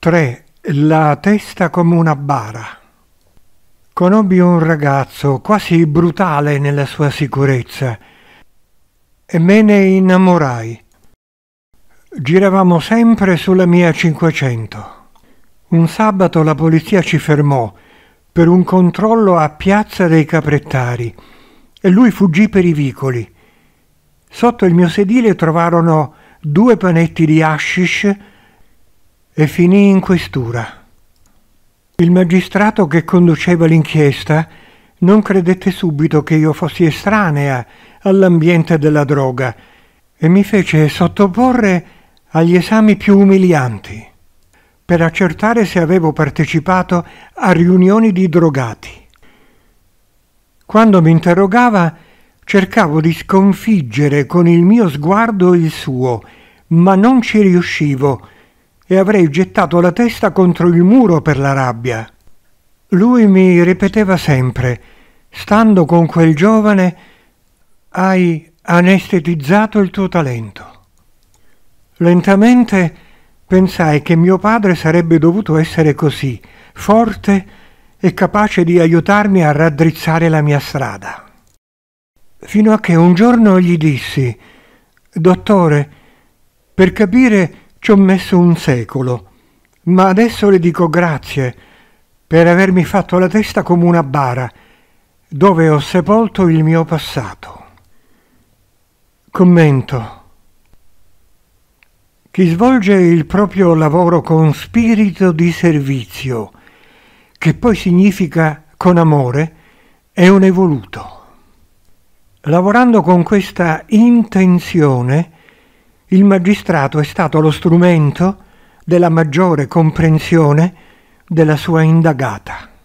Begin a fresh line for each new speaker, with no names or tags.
3. La testa come una bara. Conobbi un ragazzo quasi brutale nella sua sicurezza e me ne innamorai. Giravamo sempre sulla mia 500. Un sabato la polizia ci fermò per un controllo a Piazza dei Caprettari e lui fuggì per i vicoli. Sotto il mio sedile trovarono due panetti di hashish e finì in questura. Il magistrato che conduceva l'inchiesta non credette subito che io fossi estranea all'ambiente della droga e mi fece sottoporre agli esami più umilianti per accertare se avevo partecipato a riunioni di drogati. Quando mi interrogava, cercavo di sconfiggere con il mio sguardo il suo, ma non ci riuscivo e avrei gettato la testa contro il muro per la rabbia. Lui mi ripeteva sempre, stando con quel giovane, hai anestetizzato il tuo talento. Lentamente pensai che mio padre sarebbe dovuto essere così, forte e capace di aiutarmi a raddrizzare la mia strada. Fino a che un giorno gli dissi, Dottore, per capire ci ho messo un secolo, ma adesso le dico grazie per avermi fatto la testa come una bara, dove ho sepolto il mio passato. Commento. Chi svolge il proprio lavoro con spirito di servizio, che poi significa con amore, è un evoluto. Lavorando con questa intenzione, il magistrato è stato lo strumento della maggiore comprensione della sua indagata.